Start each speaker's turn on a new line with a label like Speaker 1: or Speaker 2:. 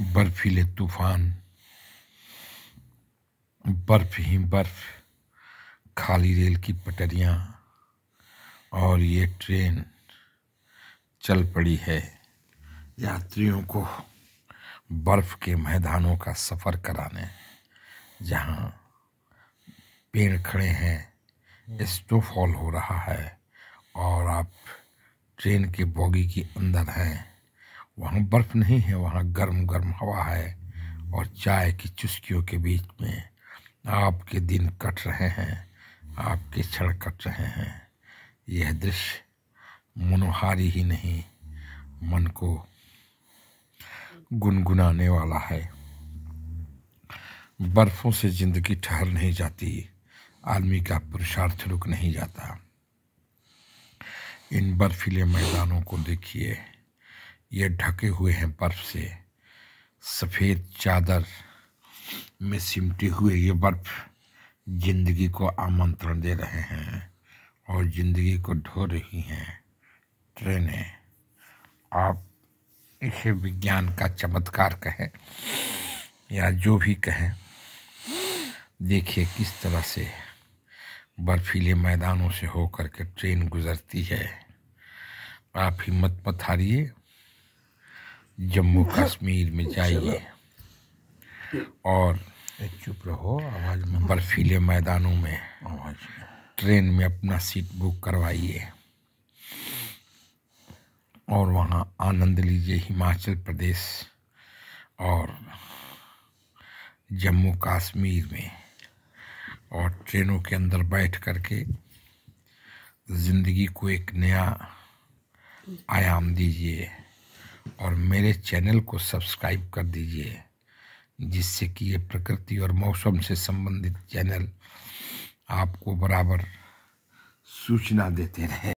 Speaker 1: बर्फीले तूफान बर्फ ही बर्फ खाली रेल की पटरियाँ और ये ट्रेन चल पड़ी है यात्रियों को बर्फ़ के मैदानों का सफ़र कराने जहाँ पेड़ खड़े हैं स्नोफॉल हो रहा है और आप ट्रेन के बोगी के अंदर हैं वहाँ बर्फ़ नहीं है वहाँ गर्म गर्म हवा है और चाय की चुस्कियों के बीच में आपके दिन कट रहे हैं आपके क्षण कट रहे हैं यह दृश्य मनोहारी ही नहीं मन को गुनगुनाने वाला है बर्फ़ों से ज़िंदगी ठहर नहीं जाती आदमी का पुरुषार्थ रुक नहीं जाता इन बर्फीले मैदानों को देखिए ये ढके हुए हैं बर्फ़ से सफ़ेद चादर में सिमटे हुए ये बर्फ़ ज़िंदगी को आमंत्रण दे रहे हैं और ज़िंदगी को ढो रही हैं ट्रेनें आप इसे विज्ञान का चमत्कार कहें या जो भी कहें देखिए किस तरह से बर्फीले मैदानों से होकर के ट्रेन गुज़रती है आप हिम्मत मत हारिए जम्मू कश्मीर में जाइए और चुप रहो आवाज में बर्फीले मैदानों में ट्रेन में अपना सीट बुक करवाइए और वहाँ आनंद लीजिए हिमाचल प्रदेश और जम्मू कश्मीर में और ट्रेनों के अंदर बैठ कर के ज़िंदगी को एक नया आयाम दीजिए और मेरे चैनल को सब्सक्राइब कर दीजिए जिससे कि ये प्रकृति और मौसम से संबंधित चैनल आपको बराबर सूचना देते रहे